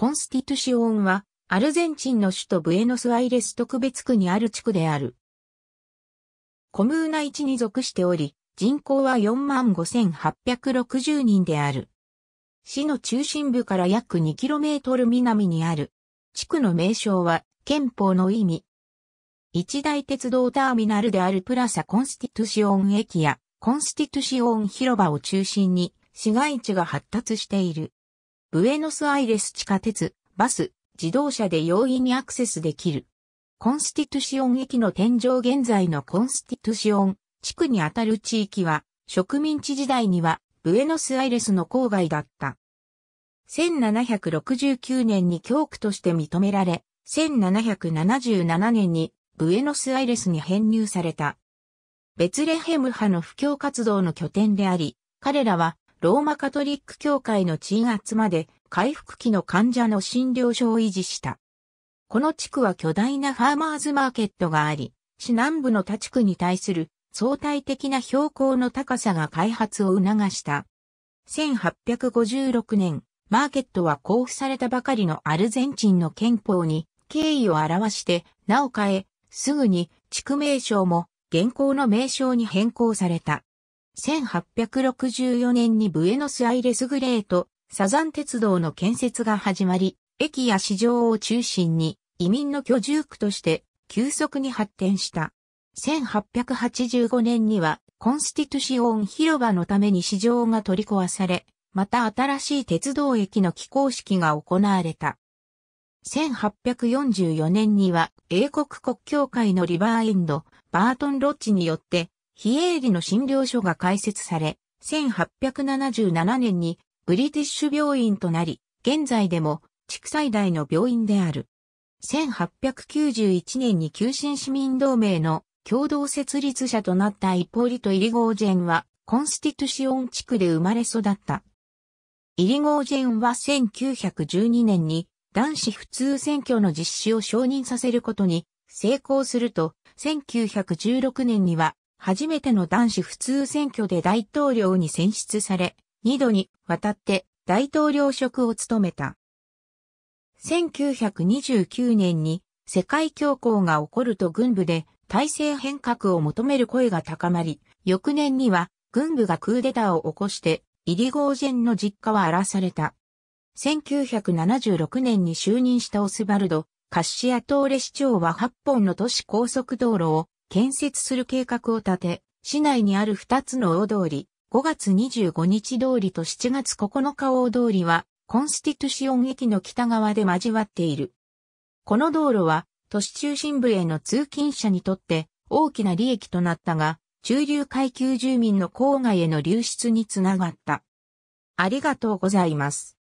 コンスティトゥシオンは、アルゼンチンの首都ブエノスアイレス特別区にある地区である。コムーナ1に属しており、人口は45,860人である。市の中心部から約 2km 南にある。地区の名称は、憲法の意味。一大鉄道ターミナルであるプラサ・コンスティトゥシオン駅や、コンスティトゥシオン広場を中心に、市街地が発達している。ブエノスアイレス地下鉄、バス、自動車で容易にアクセスできる。コンスティトゥシオン駅の天井現在のコンスティトゥシオン地区にあたる地域は植民地時代にはブエノスアイレスの郊外だった。1769年に教区として認められ、1777年にブエノスアイレスに編入された。ベツレヘム派の布教活動の拠点であり、彼らはローマカトリック教会の鎮圧まで回復期の患者の診療所を維持した。この地区は巨大なファーマーズマーケットがあり、市南部の他地区に対する相対的な標高の高さが開発を促した。1856年、マーケットは交付されたばかりのアルゼンチンの憲法に敬意を表してなお変え、すぐに地区名称も現行の名称に変更された。1864年にブエノスアイレスグレート、サザン鉄道の建設が始まり、駅や市場を中心に移民の居住区として急速に発展した。1885年にはコンスティトシオン広場のために市場が取り壊され、また新しい鉄道駅の起工式が行われた。1844年には英国国教会のリバーエンド、バートンロッジによって非営利の診療所が開設され、1877年にブリティッシュ病院となり、現在でも地区最大の病院である。1891年に旧新市民同盟の共同設立者となったイポリト・イリゴージェンは、コンスティトシオン地区で生まれ育った。イリゴージェンは1912年に男子普通選挙の実施を承認させることに成功すると、1916年には初めての男子普通選挙で大統領に選出され、二度にわたって大統領職を務めた。1929年に世界恐慌が起こると軍部で体制変革を求める声が高まり、翌年には軍部がクーデターを起こしてイリゴージェンの実家は荒らされた。1976年に就任したオスバルド、カッシアトーレ市長は8本の都市高速道路を建設する計画を立て、市内にある2つの大通り、5月25日通りと7月9日大通りは、コンスティトシオン駅の北側で交わっている。この道路は、都市中心部への通勤者にとって大きな利益となったが、中流階級住民の郊外への流出につながった。ありがとうございます。